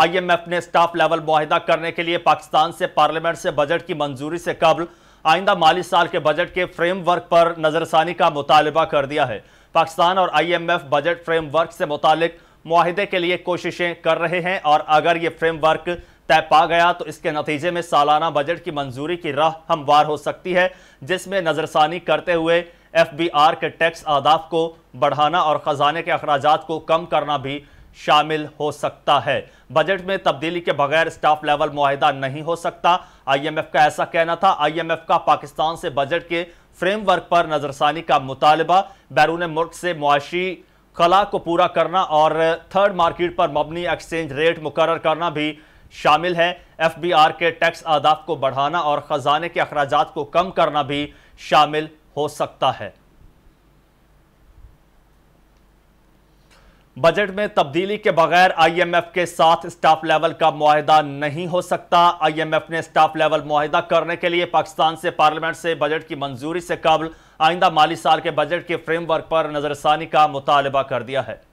IMF ने staff level माहिदा करने के लिए पाकिस्तान से पार्लियामेंट से बजट की मंजूरी से कबल आइंदा माली साल के बजट के फ्रेमवर्क पर नज़रसानी का मुतालबा कर दिया है पाकिस्तान और आईएमएफ बजट फ्रेमवर्क से मुतल माहदे के लिए कोशिशें कर रहे हैं और अगर ये फ्रेमवर्क तय पा गया तो इसके नतीजे में सालाना बजट की मंजूरी की राह हमवार हो सकती है जिसमें नज़रसानी करते हुए एफ बी आर के टैक्स आदाफ को बढ़ाना और ख़जाने के अखराज को कम करना भी शामिल हो सकता है बजट में तब्दीली के बगैर स्टाफ लेवल मुआहदा नहीं हो सकता आईएमएफ का ऐसा कहना था आईएमएफ का पाकिस्तान से बजट के फ्रेमवर्क पर नज़रसानी का मुतालबा बैरून मुल्क से मुआशी खला को पूरा करना और थर्ड मार्केट पर मबनी एक्सचेंज रेट मुकर करना भी शामिल है एफ बी आर के टैक्स आदाफ को बढ़ाना और ख़जाने के अखराज को कम करना भी शामिल हो सकता है बजट में तब्दीली के बगैर आईएमएफ के साथ स्टाफ लेवल का माहदा नहीं हो सकता आईएमएफ ने स्टाफ लेवल माहदा करने के लिए पाकिस्तान से पार्लियामेंट से बजट की मंजूरी से कबल आइंदा माली साल के बजट के फ्रेमवर्क पर नज़रसानी का मुतालबा कर दिया है